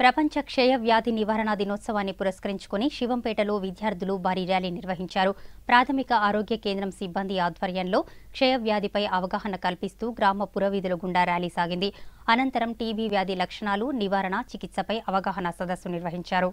ప్రపంచ క్షయ వ్యాధి నివారణ దినోత్సవాన్ని పురస్కరించుకుని శివంపేటలో విద్యార్థులు భారీ ర్యాలీ నిర్వహించారు ప్రాథమిక ఆరోగ్య కేంద్రం సిబ్బంది ఆధ్వర్యంలో క్షయ వ్యాధిపై అవగాహన కల్పిస్తూ గ్రామ పురవీధుల గుండా ర్యాలీ సాగింది అనంతరం టీబీ వ్యాధి లక్షణాలు నివారణ చికిత్సపై అవగాహన సదస్సు నిర్వహించారు